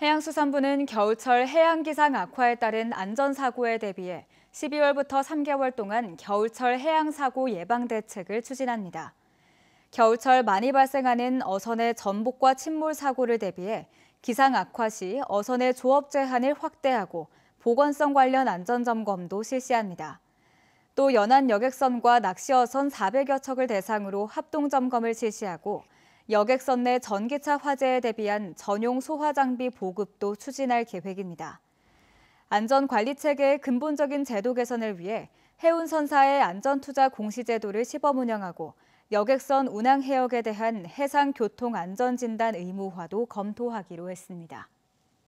해양수산부는 겨울철 해양기상 악화에 따른 안전사고에 대비해 12월부터 3개월 동안 겨울철 해양사고 예방 대책을 추진합니다. 겨울철 많이 발생하는 어선의 전복과 침몰 사고를 대비해 기상 악화 시 어선의 조업 제한을 확대하고 보건성 관련 안전점검도 실시합니다. 또 연안 여객선과 낚시어선 400여 척을 대상으로 합동점검을 실시하고 여객선 내 전기차 화재에 대비한 전용 소화 장비 보급도 추진할 계획입니다. 안전관리체계의 근본적인 제도 개선을 위해 해운선사의 안전투자 공시제도를 시범 운영하고 여객선 운항 해역에 대한 해상교통안전진단 의무화도 검토하기로 했습니다.